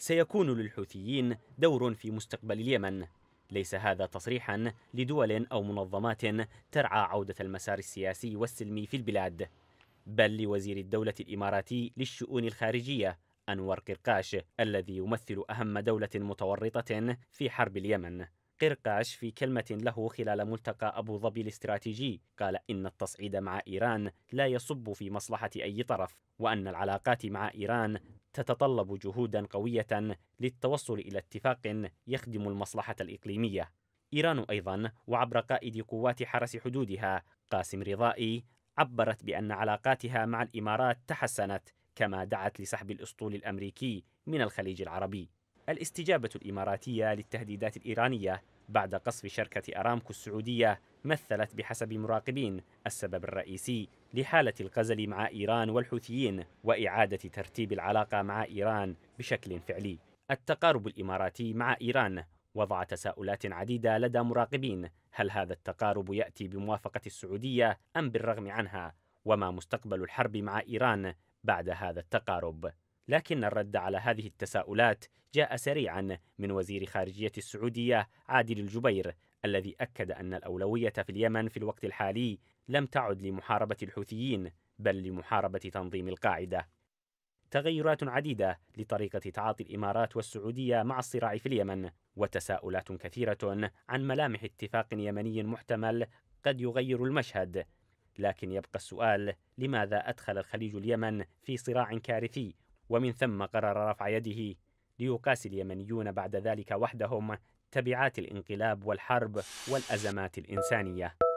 سيكون للحوثيين دور في مستقبل اليمن ليس هذا تصريحا لدول أو منظمات ترعى عودة المسار السياسي والسلمي في البلاد بل لوزير الدولة الإماراتي للشؤون الخارجية أنور قرقاش الذي يمثل أهم دولة متورطة في حرب اليمن قرقاش في كلمة له خلال ملتقى أبو ظبي الاستراتيجي قال إن التصعيد مع إيران لا يصب في مصلحة أي طرف وأن العلاقات مع إيران تتطلب جهودا قوية للتوصل إلى اتفاق يخدم المصلحة الإقليمية. إيران أيضا وعبر قائد قوات حرس حدودها قاسم رضائي عبرت بأن علاقاتها مع الإمارات تحسنت كما دعت لسحب الأسطول الأمريكي من الخليج العربي. الاستجابة الإماراتية للتهديدات الإيرانية بعد قصف شركة أرامكو السعودية مثلت بحسب مراقبين السبب الرئيسي لحالة القزل مع إيران والحوثيين وإعادة ترتيب العلاقة مع إيران بشكل فعلي. التقارب الإماراتي مع إيران وضع تساؤلات عديدة لدى مراقبين هل هذا التقارب يأتي بموافقة السعودية أم بالرغم عنها؟ وما مستقبل الحرب مع إيران بعد هذا التقارب؟ لكن الرد على هذه التساؤلات جاء سريعا من وزير خارجية السعودية عادل الجبير الذي أكد أن الأولوية في اليمن في الوقت الحالي لم تعد لمحاربة الحوثيين بل لمحاربة تنظيم القاعدة. تغيرات عديدة لطريقة تعاطي الإمارات والسعودية مع الصراع في اليمن، وتساؤلات كثيرة عن ملامح اتفاق يمني محتمل قد يغير المشهد. لكن يبقى السؤال لماذا أدخل الخليج اليمن في صراع كارثي ومن ثم قرر رفع يده ليقاس اليمنيون بعد ذلك وحدهم تبعات الانقلاب والحرب والازمات الانسانيه